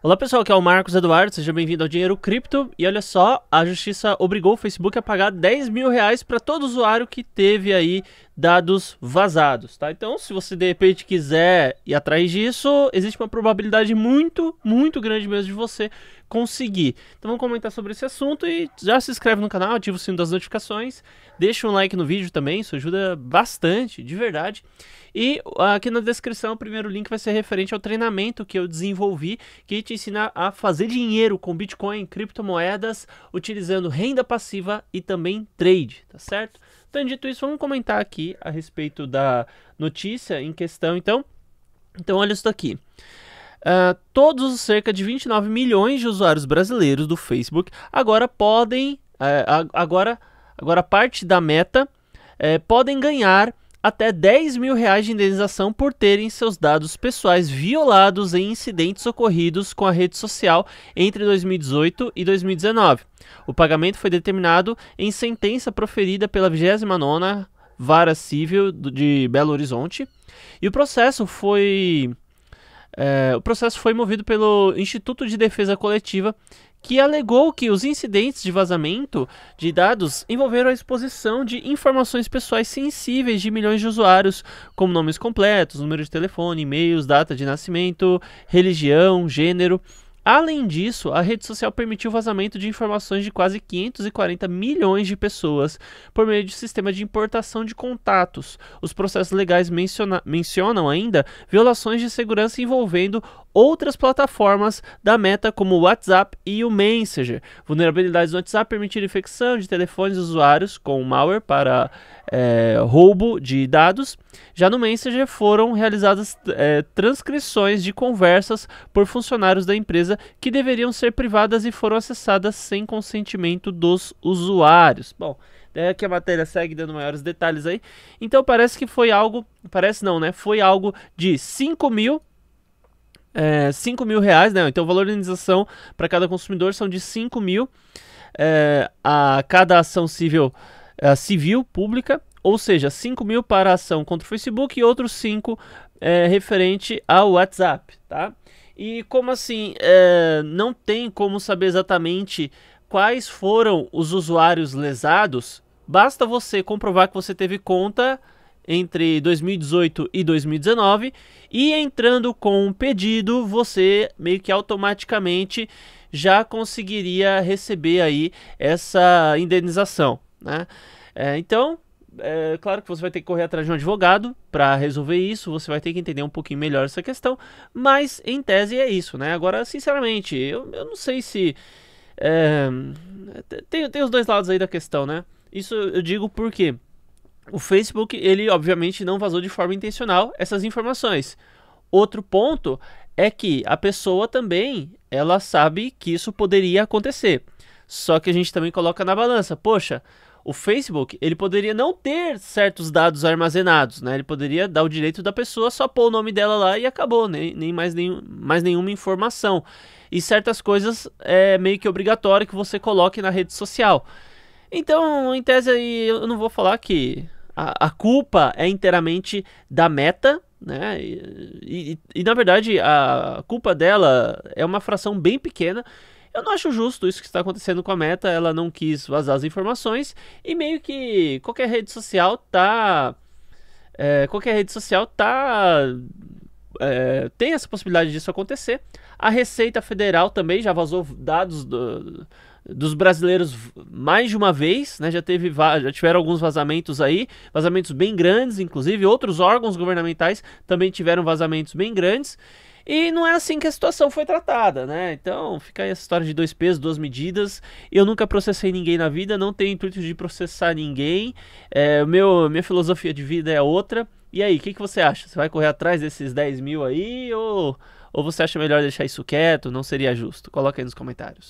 Olá pessoal, aqui é o Marcos Eduardo, seja bem-vindo ao Dinheiro Cripto. E olha só, a justiça obrigou o Facebook a pagar 10 mil reais para todo usuário que teve aí dados vazados, tá? Então, se você de repente quiser ir atrás disso, existe uma probabilidade muito, muito grande mesmo de você conseguir. Então vamos comentar sobre esse assunto e já se inscreve no canal, ativa o sino das notificações, deixa um like no vídeo também, isso ajuda bastante, de verdade. E aqui na descrição o primeiro link vai ser referente ao treinamento que eu desenvolvi, que te ensina a fazer dinheiro com Bitcoin, criptomoedas, utilizando renda passiva e também trade, tá certo? Então, dito isso, vamos comentar aqui a respeito da notícia em questão, então. Então, olha isso daqui. Uh, todos os cerca de 29 milhões de usuários brasileiros do Facebook agora podem, uh, agora, agora parte da meta, uh, podem ganhar até 10 mil reais de indenização por terem seus dados pessoais violados em incidentes ocorridos com a rede social entre 2018 e 2019. O pagamento foi determinado em sentença proferida pela 29ª Vara Civil de Belo Horizonte e o processo foi é, o processo foi movido pelo Instituto de Defesa Coletiva, que alegou que os incidentes de vazamento de dados envolveram a exposição de informações pessoais sensíveis de milhões de usuários, como nomes completos, número de telefone, e-mails, data de nascimento, religião, gênero Além disso, a rede social permitiu o vazamento de informações de quase 540 milhões de pessoas por meio de um sistema de importação de contatos. Os processos legais menciona mencionam ainda violações de segurança envolvendo outras plataformas da Meta, como o WhatsApp e o Messenger. Vulnerabilidades no WhatsApp permitiram infecção de telefones de usuários com malware para é, roubo de dados. Já no Messenger foram realizadas é, transcrições de conversas por funcionários da empresa que deveriam ser privadas e foram acessadas sem consentimento dos usuários. Bom, é que a matéria segue dando maiores detalhes aí. Então parece que foi algo, parece não, né? Foi algo de 5 mil é, 5 mil reais, né? Então, indenização para cada consumidor são de 5 mil é, a cada ação civil, é, civil pública, ou seja, 5 mil para a ação contra o Facebook e outros 5 é, referente ao WhatsApp, tá? E como assim, é, não tem como saber exatamente quais foram os usuários lesados, basta você comprovar que você teve conta entre 2018 e 2019 e entrando com um pedido, você meio que automaticamente já conseguiria receber aí essa indenização, né? É, então, é claro que você vai ter que correr atrás de um advogado para resolver isso, você vai ter que entender um pouquinho melhor essa questão, mas em tese é isso, né? Agora, sinceramente, eu, eu não sei se. É, tem, tem os dois lados aí da questão, né? Isso eu digo porque o Facebook, ele obviamente não vazou de forma intencional essas informações. Outro ponto é que a pessoa também, ela sabe que isso poderia acontecer. Só que a gente também coloca na balança, poxa, o Facebook, ele poderia não ter certos dados armazenados, né? Ele poderia dar o direito da pessoa só pôr o nome dela lá e acabou, nem, nem mais, nem mais nenhuma informação. E certas coisas é meio que obrigatório que você coloque na rede social. Então, em tese aí, eu não vou falar que a, a culpa é inteiramente da meta, né? E, e, e, na verdade a culpa dela é uma fração bem pequena. Eu não acho justo isso que está acontecendo com a Meta. Ela não quis vazar as informações e meio que qualquer rede social tá, é, qualquer rede social tá é, tem essa possibilidade disso acontecer. A Receita Federal também já vazou dados do, dos brasileiros mais de uma vez, né? Já teve já tiveram alguns vazamentos aí, vazamentos bem grandes, inclusive outros órgãos governamentais também tiveram vazamentos bem grandes. E não é assim que a situação foi tratada, né? Então fica aí essa história de dois pesos, duas medidas. Eu nunca processei ninguém na vida, não tenho intuito de processar ninguém. É, meu, minha filosofia de vida é outra. E aí, o que, que você acha? Você vai correr atrás desses 10 mil aí ou, ou você acha melhor deixar isso quieto? Não seria justo? Coloca aí nos comentários.